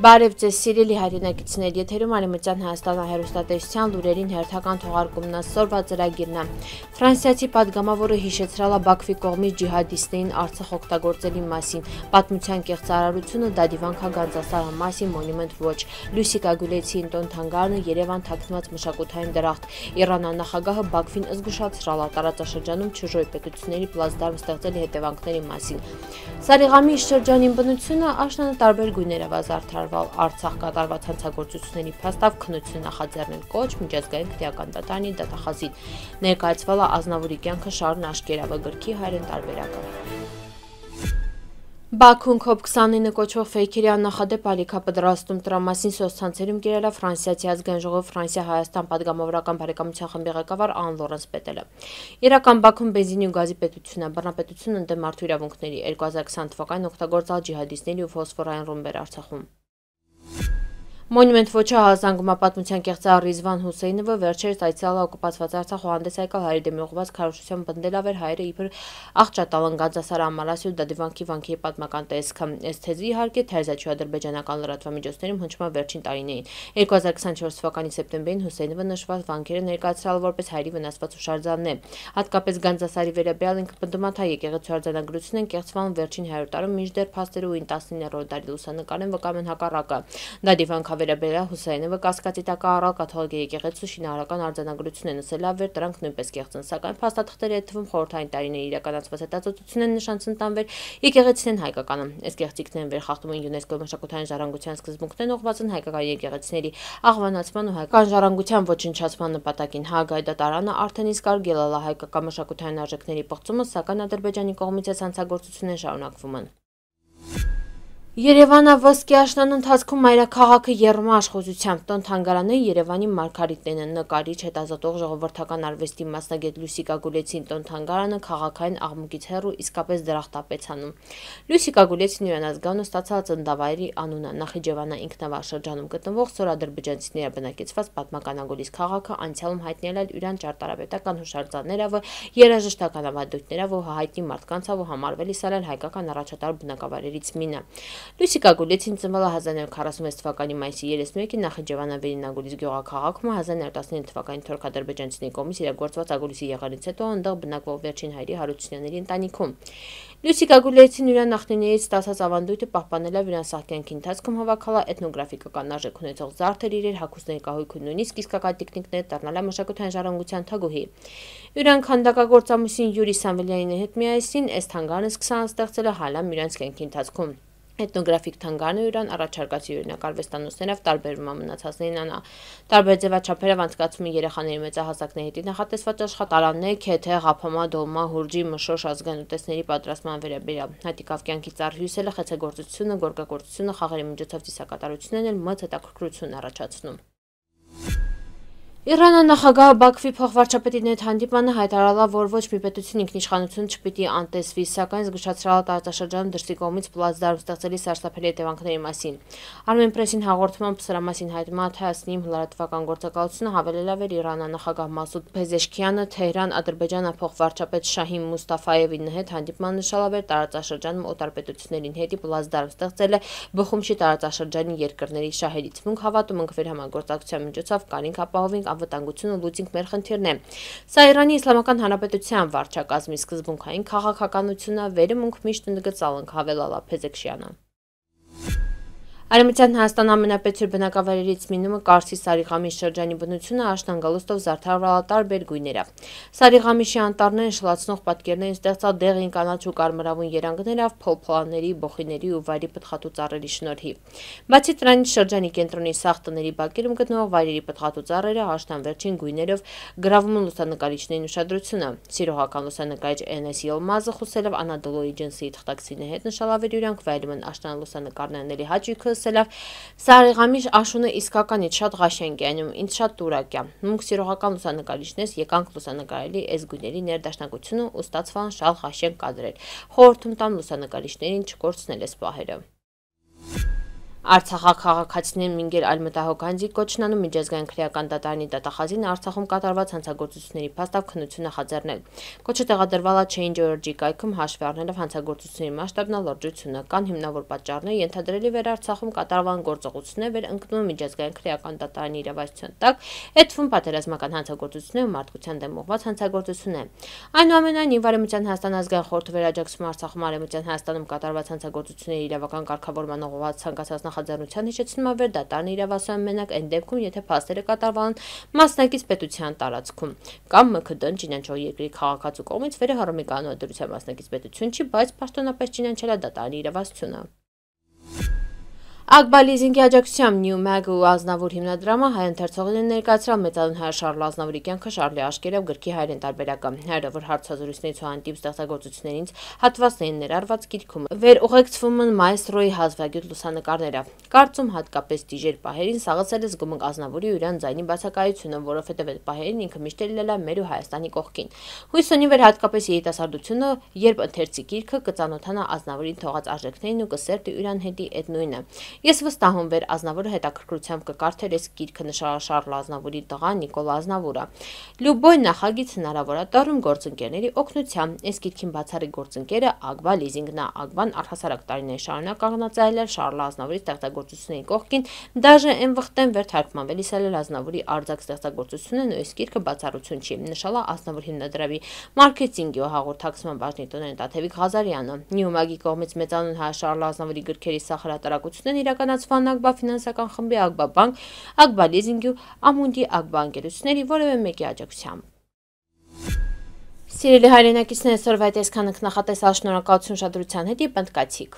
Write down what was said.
Բարև ձեզ սիրելի հայրենակիցներ, եթերում Արևմտյան Հայաստանը հերոստատեսության լուրերին հերթական թողարկումն ասորվա ծրագիրն է։ Ֆրանսիացի падգամավորը հիշեցրալ է Բաքվի կողմից ջիհադիստներին Արցախ օգտագործելի մասին, պատմության կեղծարարությունը Դադիվանքա Գանձասարան մասին մոնումենտ ոչ, Լուսիկա Գուլեցի Ինտոն Թանգարանը Երևան թաքնված մշակութային դրախտ, Իրանա նախագահը Բաքվին զգուշացրալ է տարածաշրջանում չժոյ պետությունների պլազդարում ստեղծելի հետևանքների մասին։ Սարիղամի շրջանին բնությունը աշնանը տարբեր գույներով ազարդարվում տարվալ Արցախ կատարված հանցագործությունների փաստավ քննություն նախաձեռնել կոչ միջազգային քրեական դատարանի դատախազին։ Ներկայացվել է Ազնավուրի կյանքը շարուն աշկերավը գրքի հայրեն տարբերակը։ Բաքուն COP29 կոչվող ֆեյքերյան նախադեպ ալիքապդրաստում տրամասին սոցցանցերում կերել է Ֆրանսիացի ազգային ժողովը Ֆրանսիա-Հայաստան падգամավորական բարեկամության խմբի ղեկավար Ան Լորենս Պետելը։ Իրական Բաքուն բենզինի ու գազի պետությունն է, բռնապետությունն ընդդեմ մարդու իրավունքների 2020 թվականին օգտագործած ջիհադիստների ու ֆոսֆորային ռումբեր Արցախում։ Մոնումենտ ոչա հազանգումապատմության կեղծար Ռիզվան Հուսեինովը վերջերս այցելալ օկուպացված Արցախ հանդես եկալ հայերի դեմ ուղղված քարոշությամբ բնդելավ էր հայերը իբր աղճատալն Գանձասար Ամալասյու դադիվանքի վանքի պատմական տեսքը։ Այս թեզի իհարկե թերզաչու ադրբեջանական լրատվամիջոցներում հնչման վերջին տարիներին։ 2024 թվականի սեպտեմբերին Հուսեինովը նշված վանքերը ներկայացրել որպես հայերի վնասված հուշարձանն է։ Հատկապես Գանձասարի վերաբերյալ ինքը պնդում է, թե եկեղեցու արձանագրությունն են կեղծվում վերջին 100 տարում, մինչդեռ փաստերը ու 19-րդ դարի լուսանկարն վկայում են հակառակը։ Դադիվանքը Ավերաբելա Հուսայինովը կասկածիտակահարալ կաթողիկե եկեղեցու շինարարական արձանագրություն է նսել ավեր, դրանք նույնպես կեղծն, սակայն փաստաթղթերի այդ թվում խորհրդային տարիների իրականացված հետազոտություն են նշանց ընտանվել, եկեղեցին են հայկականը։ Այս կեղծիքներն վերխախտում են ՅՈՒՆԵՍԿՕ-ի մշակութային ժառանգության սկզբունքներն ուղղված են հայկական եկեղեցիների աղվանացման ու հայկական ժառանգության ոչնչացման նպատակին։ Հագայ դատարանը արդեն իսկ արգելել է հայկական մշակութային արժեքների պղծումը, սակայն Ադրբեջանի կողմից այս հանցագործությունները շարունակվում են։ Երևանավոսկի աշնան ընթացքում մայրաքաղաքը երմա աշխոզությամբ տոն թանգարանը Երևանի Մարգարիտն են նկարիչ հետազոտող ժողովրդական արվեստի մասնագետ Լուսիկ Ագուլեցին տոն թանգարանը քաղաքային աղմուկից հեռու իսկապես դրախտապեցանում։ Լուսիկ Ագուլեցին հյուրանազգանը ստացած ընդավայրի անունը Նախիջևանը ինքնավար շրջանում գտնվող սորադրբջանցիները բնակեցված պատմական Ագուլիս քաղաքը անցյալում հայտնել էր յուրան ճարտարապետական հուշարձաններով, երաժշտական ավանդույթներով ու հայտնի մարդկանցով ու համարվել իսարել հայկական առաջատար բնակավայրերից մինը։ Լուսիկա Գուլեցին ծնվել է 1946 թվականի մայիսի 31-ին Նախիջևան Ավերինագուլիս գյուղաքաղաքում 1919 թվականի թուրք-ադրբեջանցիների կողմից իրագործված Ագուլիսի եղանից հետո այնտեղ բնակվող վերջին հայրի Հարությունյանների ընտանիքում։ Լուսիկ Ագուլեցին իր նախնիներից ստացած ավանդույթը պահպանել է վրանսահքյանքի ընթացքում հավաքալ է էթնոգրաֆիկական արժեք ունեցող զարդեր իրեր հագուստների կահույքը նույնիսկ իսկական տեխնիկները դառնալ է մշակութային ժառանգության թագուհի։ Յուրան քանդակագործամուսին Յուրի Սամվելյանի հետ միասին այս թանգարանը սկսան ստեղծել հալա մյուրանց կյանքի ընթացքում։ Էթնոգրաֆիկ թանգարանը յուրան առաջարկած յուրինակ արվեստանոցներով տարբերվում է մնացածներին անա։ Տարբեր ձևաչափերով անցկացվում են երեխաների մեծահասակների հետ նախատեսված աշխատարաններ, քեթե, ղափամա, դոլմա, հուրջի, մշոշ ազգային ուտեստների պատրաստման վերաբերյալ։ Հատիկ Ավկյանքի ծառ հյուսելը խեցեգործությունը, գորգագործությունը, խաղերի միջոցով ծիսակատարությունն էլ մծ հետաքրքրություն առաջացնում։ Իրանը նախագահը Բաքվի փոխվարչապետի հետ հանդիպանը հայտարարավ, որ ոչ մի պետություն ինքնիշխանություն չպիտի անտեսվի, սակայն զգուշացրալ տարածաշրջանում դրսի կողմից պլազդարում ստեղծելի սարսափելի հետևանքների մասին։ Armen Press-ին հաղորդմամբ սրա մասին հայտնում է Թայասնիում հլարատվական գործակալությունը հավելելով էր Իրանը նախագահ Մասուդ Փեզեշքյանը Թեհրան Ադրբեջանը փոխվարչապետ Շահիմ Մուստաֆաևի հետ հանդիպման նշալավ էր տարածաշրջանում օտարպետություններին հետի պլազդարում ստեղծել է Բխումշի տարածաշրջանի երկրների շահերից։ Մենք հավատում ենք վերհամագործակցության միջոցով կարինք ապահովենք ունենք անվտանգությունը լուծինք մեր խնդիրն է։ Սա Իրանի Իսլամական Հանրապետության վարչակազմի սկզբունքային քաղաքականությունն է, վերումունք միշտ ընդգծալ ենք Հավել Ալափեզեքշյանը։ Արեմտյան Հայաստան ամենապետր բնակավայրերից մինումը կարսի Սարիղամի շրջանի բնությունը աշտանգալուստով զարդարվալա տարբեր գույներով։ Սարիղամիշի անտառներն շլացնող պատկերներին ստեղծած կանաչու կարմրավուն երանգներով փոլփոլաների, բոխիների ու վայրի պտղատու ծառերի շնորհիվ։ Բացի դրանից շրջանի կենտրոնի սաղ տների բակերում գտնվող վայրերի պտղատու ծառերը աշտան վերջին գույներով գրավում են լուսանկարիչների ուշադրությունը։ Սիրողական լուսանկարիչ Էնես Յոլմազը խոսելով Անադոլոյի ջնսի թղթակցին հետ նշալավեր յուրանք վայելում են աշտան լուսանկարների հաճույքը սկսելով Սարիղամիշ աշունը իսկականից շատ ղաշենք է այնում, ինձ շատ դուրակ է։ Մունք սիրողական լուսանկարիչներս եկանք լուսանկարելի այս գույների ներդաշնակությունը ու ստացվան շատ ղաշենք կադրել։ Խորհրդում տան լուսանկարիչներին չկորցնել այս պահերը։ Արցախա քաղաքացիներին մինգեր այլ մտահոգանձի կոչնան ու միջազգային քրեական դատարանի դատախազին Արցախում կատարված հանցագործությունների փաստավ քննություն նախաձեռնել։ Կոչը տեղադրվալա Change.org-ի կայքում հաշվի առնելով հանցագործությունների մասշտաբն ալորջությունը կան հիմնավոր պատճառները ենթադրելի վեր Արցախում կատարվան գործողությունները վեր ընկնում միջազգային քրեական դատարանի իրավասության տակ, այդ թվում պատերազմական հանցագործությունները ու մարդկության դեմ ուղղված հանցագործությունները։ Այնուամենայնիվ Արևմտյան Հայաստան ազգային խորհրդի վերաջակցում Արցախում Արևմտյան Հայաստանում կատարված հանցագործությունների իրավական կարգավորման ուղղված ցանկացած նախաձեռնություն նախաձեռնության հիշեցնում է վեր դատարան իրավասան մենակ այն դեպքում, եթե փաստերը կատարվան մասնակից պետության տարածքում կամ ՄԿԴ-ն ճանաչող երկրի քաղաքացու կողմից վերը հարմիկանու դրության մասնակից պետություն չի, բայց պաշտոնապես ճանաչել է դատարանի իրավասությունը։ Ակբա լիզինգի աջակցությամբ New Mag ու Ազնավուր հիմնադրամը հայ ընթերցողին են ներկայացրել մեծանուն հայ Շարլ Ազնավուրի կյանքը Շարլի աշկերով գրքի հայերեն տարբերակը։ Հայրը որ հարցազրույցներից ու հանդիպ ստեղծագործություններից հատվածն էին ներառված գիրքում։ Վեր ուղեկցվում են մայստրոյի հազվագյուտ լուսանկարները։ Կարծում հատկապես դիժեր պահերին սաղացել է զգում Ազնավուրի ու իրան ձայնի բացակայությունը, որովհետև այդ պահերին ինքը միշտ ելել է մեր ու Հայաստանի կողքին։ Հույս ունի վեր հատկապես երիտասարդությունը, երբ ընթերցի գիրքը կծանոթանա Ազնավուրին թողած արժեքներին ու կսերտի իրան հետի այդ նույնը։ Ես վստահում վեր Ազնավորը հետաքրքրությամբ կկարդեր այս գիրքը նշարաշարլ Ազնավորի տղա Նիկոլ Ազնավորը։ Լյուբոյ նախագիծ հնարավորատառում գործընկերների օգնությամբ այս գիրքին բացառիկ գործընկերը Ագվա Լիզինգն է։ Ագվան առհասարակ տարիներ շարունակ աղնածայել է Շարլ Ազնավորի ստեղծագործությունների կողքին, դաժե այն վխտեն վեր թարգմանվել իսել Ազնավորի արձակ ստեղծագործությունը ու այս գիրքը բացառություն չի։ Նշալա Ազնավոր հիմնադրամի մարքեթինգի ու հաղորդակցման բաժնի տնօրեն Տաթևիկ Ղազարյանը։ Նյումագի կողմից մեծանուն հայ Շարլ Ազնավորի գրքերի սահ հրատարակությունն իր իրականացվան ԱԳԲԱ ֆինանսական խմբի ԱԳԲԱ բանկ, ԱԳԲԱ լիզինգի ու Ամունդի ԱԳԲԱ ընկերությունների որևէ մեկի աջակցությամբ։ Սիրելի հայրենակիցներ, այսօր վայ տեսքանը կնախատեսալ շնորհակալություն շադրության հետ իպ ընդկացիք։